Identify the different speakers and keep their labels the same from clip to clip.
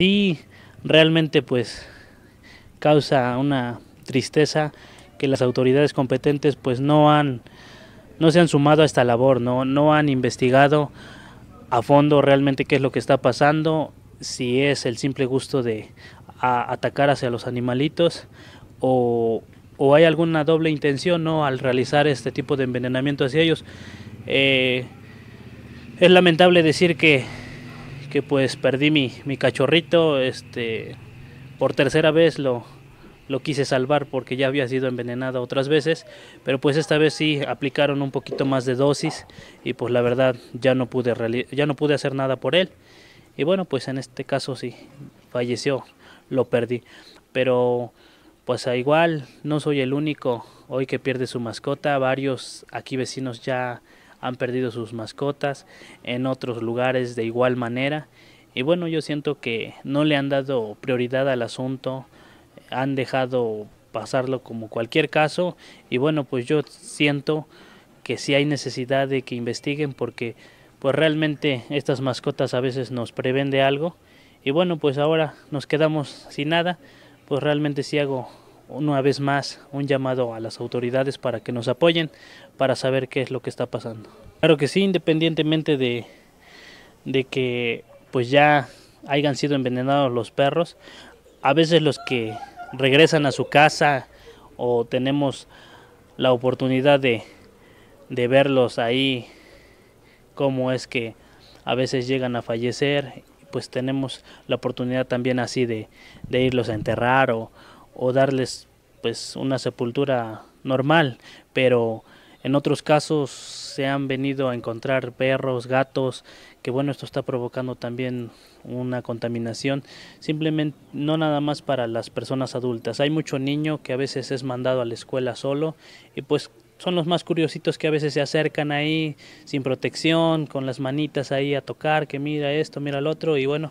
Speaker 1: Y realmente pues causa una tristeza que las autoridades competentes pues no han no se han sumado a esta labor, no no han investigado a fondo realmente qué es lo que está pasando, si es el simple gusto de atacar hacia los animalitos o, hay alguna doble intención ¿no? al realizar este tipo de envenenamiento hacia ellos. Eh, es lamentable decir que que pues perdí mi, cachorrito, este, por tercera vez lo, lo quise salvar porque ya había sido envenenado otras veces, pero pues esta vez sí aplicaron un poquito más de dosis y pues la verdad ya no pude ya no pude hacer nada por él. Y bueno, pues en este caso sí falleció, lo perdí. Pero pues a igual no soy el único hoy que pierde su mascota, varios aquí vecinos ya han perdido sus mascotas, en otros lugares de igual manera. Y bueno, yo siento que no le han dado prioridad al asunto, han dejado pasarlo como cualquier caso. Y bueno, pues yo siento que sí hay necesidad de que investiguen porque pues realmente estas mascotas a veces nos prevén de algo. Y bueno, pues ahora nos quedamos sin nada, pues realmente si hago una vez más un llamado a las autoridades para que nos apoyen para saber qué es lo que está pasando. Claro que sí, independientemente de, de que pues ya hayan sido envenenados los perros, a veces los que regresan a su casa o tenemos la oportunidad de, de verlos ahí, cómo es que a veces llegan a fallecer, pues tenemos la oportunidad también así de, de irlos a enterrar o, o darles pues una sepultura normal, pero en otros casos se han venido a encontrar perros, gatos, que bueno, esto está provocando también una contaminación, simplemente no nada más para las personas adultas. Hay mucho niño que a veces es mandado a la escuela solo y pues son los más curiositos que a veces se acercan ahí sin protección, con las manitas ahí a tocar, que mira esto, mira el otro y bueno,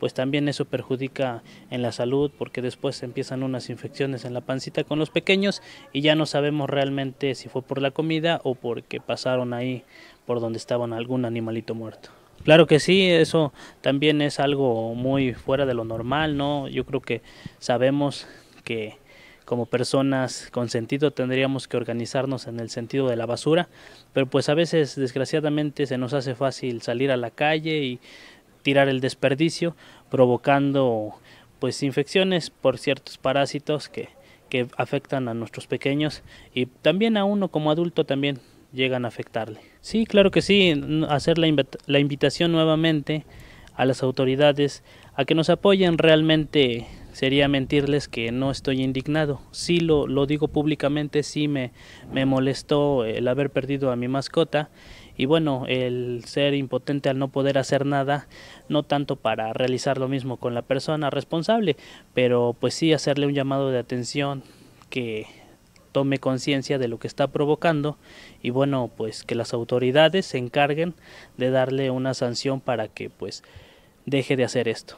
Speaker 1: pues también eso perjudica en la salud porque después empiezan unas infecciones en la pancita con los pequeños y ya no sabemos realmente si fue por la comida o porque pasaron ahí por donde estaban algún animalito muerto. Claro que sí, eso también es algo muy fuera de lo normal, ¿no? Yo creo que sabemos que como personas con sentido tendríamos que organizarnos en el sentido de la basura, pero pues a veces desgraciadamente se nos hace fácil salir a la calle y tirar el desperdicio, provocando pues infecciones por ciertos parásitos que, afectan a nuestros pequeños y también a uno como adulto también llegan a afectarle. Sí, claro que sí, hacer la, invitación nuevamente a las autoridades a que nos apoyen realmente sería mentirles que no estoy indignado. Sí lo, digo públicamente, sí me, me molestó el haber perdido a mi mascota y bueno, el ser impotente al no poder hacer nada, no tanto para realizar lo mismo con la persona responsable, pero pues sí hacerle un llamado de atención que tome conciencia de lo que está provocando y bueno, pues que las autoridades se encarguen de darle una sanción para que pues deje de hacer esto.